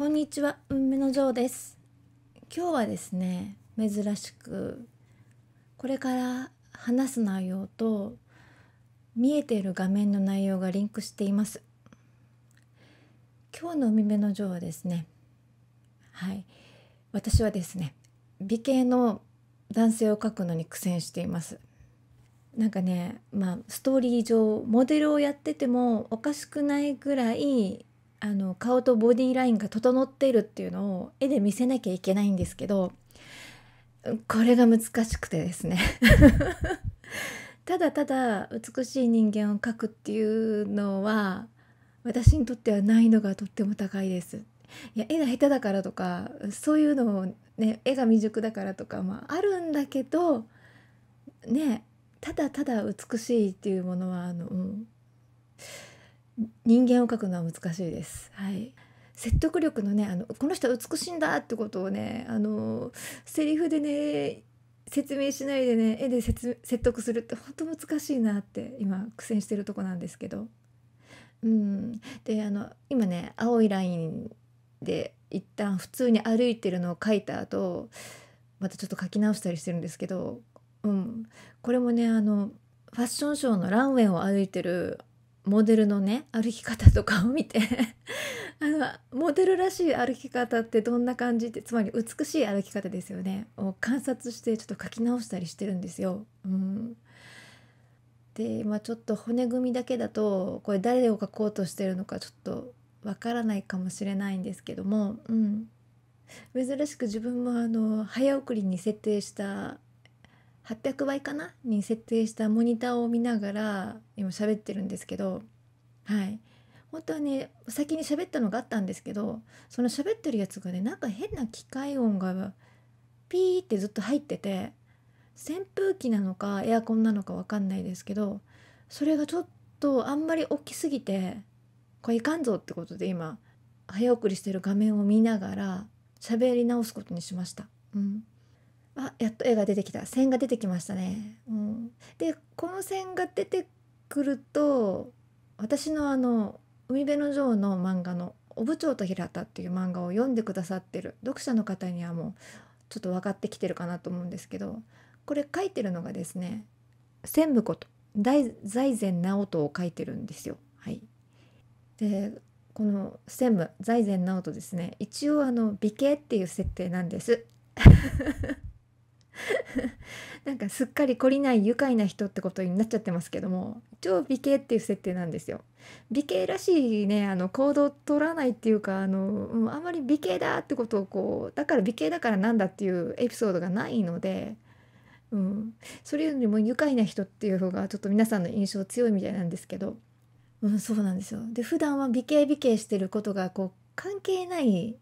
こんにちは梅のジョーです今日はですね珍しくこれから話す内容と見えている画面の内容がリンクしています今日の海辺の女王はですねはい私はですね美形の男性を描くのに苦戦していますなんかねまあストーリー上モデルをやっててもおかしくないぐらいあの顔とボディーラインが整っているっていうのを絵で見せなきゃいけないんですけどこれが難しくてですね ただただ美しい人間を描くっていうのは私にとっては難易度がとっても高いです。いや絵が下手だからとかそういうのを、ね、絵が未熟だからとか、まあ、あるんだけどねただただ美しいっていうものはあの、うん、人間を描くのは難しいです。はい説得力のねあのこの人は美しいんだってことをねあのセリフでね説明しないでね絵で説得するって本当難しいなって今苦戦してるとこなんですけど。うん、であの今ね青いラインで一旦普通に歩いてるのを描いた後またちょっと描き直したりしてるんですけど、うん、これもねあのファッションショーのランウェイを歩いてるモデルのね歩き方とかを見て あのモデルらしい歩き方ってどんな感じってつまり美しい歩き方ですよねを観察してちょっと書き直したりしてるんですよ。うんでまあちょっと骨組みだけだとこれ誰を描こうとしてるのかちょっとわからないかもしれないんですけども、うん、珍しく自分もあの早送りに設定した800倍かなに設定したモニターを見ながら今喋ってるんですけどはい本当はね先に喋ったのがあったんですけどその喋ってるやつがねなんか変な機械音がピーってずっと入ってて扇風機なのかエアコンなのか分かんないですけどそれがちょっとあんまり大きすぎてこれいかんぞってことで今早送りしてる画面を見ながら喋り直すことにしました。うんあやっと絵が出てきた線が出てきましたね。うん、でこの線が出てくると私のあの「海辺の女王」の漫画の「お部長と平田」っていう漫画を読んでくださってる読者の方にはもうちょっと分かってきてるかなと思うんですけどこれ書いてるのがですね専務こと大財前直人を書いてるんですよ。はい、でこの専務財前直人ですね一応あの美形っていう設定なんです。なんかすっかり懲りない愉快な人ってことになっちゃってますけども超美形っていう設定なんですよ美形らしいねあの行動を取らないっていうかあのあまり美形だってことをこうだから美形だからなんだっていうエピソードがないので、うん、それよりも愉快な人っていう方がちょっと皆さんの印象強いみたいなんですけど、うん、そうなんですよ。で普段は美形美形してることがこう関係ない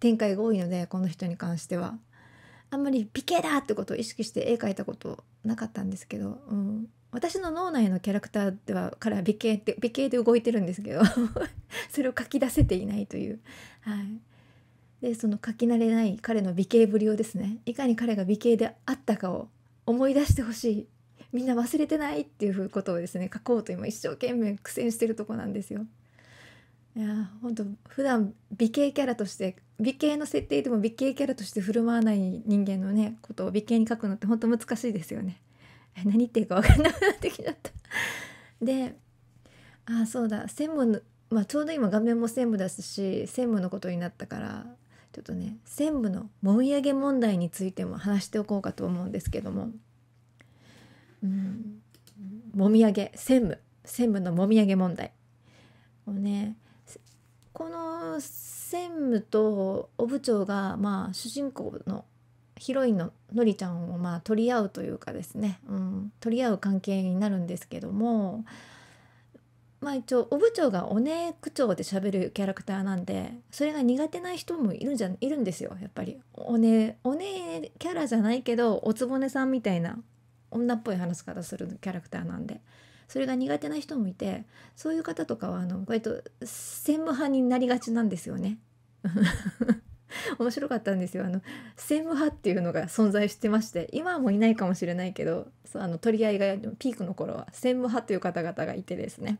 展開が多いのでこの人に関しては。あんまり美形だってことを意識して絵描いたことなかったんですけど、うん、私の脳内のキャラクターではから美形って美形で動いてるんですけど それを書き出せていないという、はい、でその書き慣れない彼の美形ぶりをですねいかに彼が美形であったかを思い出してほしいみんな忘れてないっていうことをですね書こうと今一生懸命苦戦してるとこなんですよ。いや本当普段美形キャラとして美形の設定でも美形キャラとして振る舞わない人間のねことを美形に書くのって本当難しいですよね。何言ってるか分かんなくなってきちゃった でああそうだ専務の、まあ、ちょうど今画面も専務だし専務のことになったからちょっとね専務のもみあげ問題についても話しておこうかと思うんですけども。うん、もみあげ専務専務のもみあげ問題をねこの務とお部長が、まあ、主人公のヒロインののりちゃんを、まあ、取り合うというかですね、うん、取り合う関係になるんですけども、まあ、一応お部長がおね口長で喋るキャラクターなんでそれが苦手な人もいるんじゃいるんですよやっぱりおねねキャラじゃないけどおつぼねさんみたいな女っぽい話し方するキャラクターなんで。それが苦手な人もいてそういう方とかはあの割と専務派になりがちなんですよね。面白かったんですよあの専務派っていうのが存在してまして今はもういないかもしれないけどそうあの取り合いがピークの頃は専務派という方々がいてですね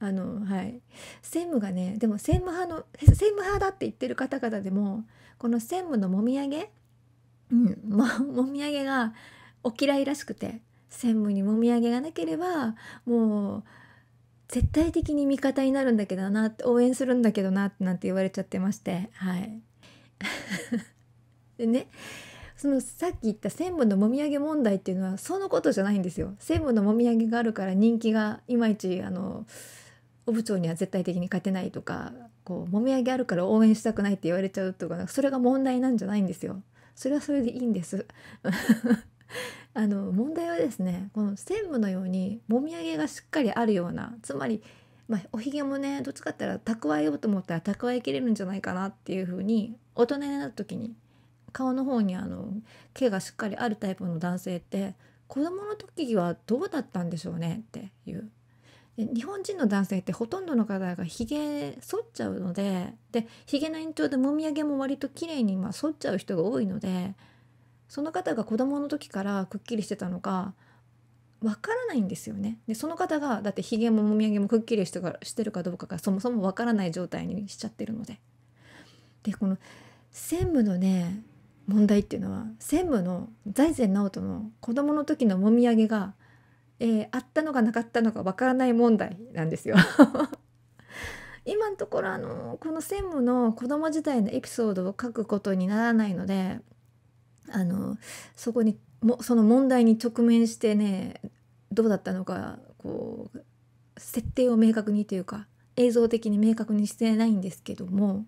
あのはい専務がねでも専務派の専務派だって言ってる方々でもこの専務のもみあげうんももみあげがお嫌いらしくて専務にもみあげがなければもう絶対的に味方になるんだけどな応援するんだけどななんて言われちゃってましてはい。でねそのさっき言った専務のもみあげ問題っていうのはそのことじゃないんですよ。専務のもみあげがあるから人気がいまいちあのお部長には絶対的に勝てないとかこうもみあげあるから応援したくないって言われちゃうとかそれが問題なんじゃないんですよ。それはそれでいいんです。あの問題はですねこの専務のようにもみあげがしっかりあるようなつまり、まあ、おひげもねどっちかって言ったら蓄えようと思ったら蓄えきれるんじゃないかなっていうふうに大人になった時に顔の方にあの毛がしっかりあるタイプの男性って子供の時はどうだったんでしょうねっていう。日本人の男性ってほとんどの方がひげ剃っちゃうのででひげの延長でもみあげも割と綺麗にまに剃っちゃう人が多いのでその方が子供の時からくっきりしてたのかわからないんですよねでその方がだってひげももみあげもくっきりしてかしてるかどうかがそもそもわからない状態にしちゃってるので。でこの専務のね問題っていうのは専務の財前直人の子供の時のもみあげが、えー、あったのかなかったのかわからない問題なんですよ 今のところあのこの専務の子供時代のエピソードを書くことにならないのであのそこにもその問題に直面してねどうだったのかこう設定を明確にというか映像的に明確にしてないんですけども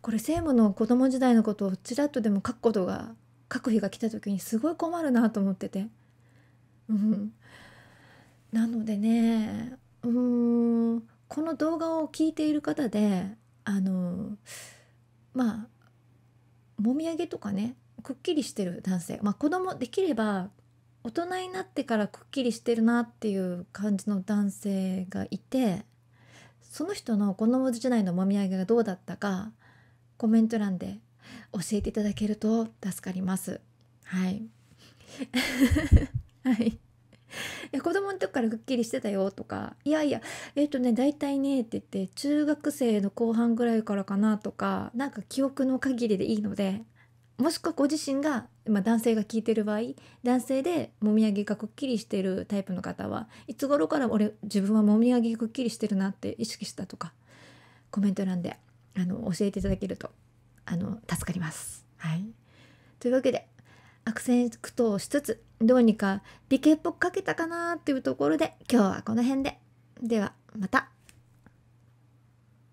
これ聖母の子供時代のことをちらっとでも書くことが書く日が来た時にすごい困るなと思ってて。うん、なのでねうんこの動画を聞いている方であのまあもみあげとかねくっきりしてる男性、まあ、子供できれば大人になってからくっきりしてるなっていう感じの男性がいてその人の子供時代のもみあげがどうだったかコメント欄で教えていただけると助かります。はい、はい、い子供の時からくっきりしてたよとかいやいやえっ、ー、とね大体ねって言って中学生の後半ぐらいからかなとかなんか記憶の限りでいいのでもしくはご自身が、男性が聞いてる場合男性でもみあげがくっきりしてるタイプの方はいつ頃から俺自分はもみあげくっきりしてるなって意識したとかコメント欄であの教えていただけるとあの助かります。はい、というわけで悪戦苦闘しつつどうにか美形っぽくかけたかなっていうところで今日はこの辺でではまた。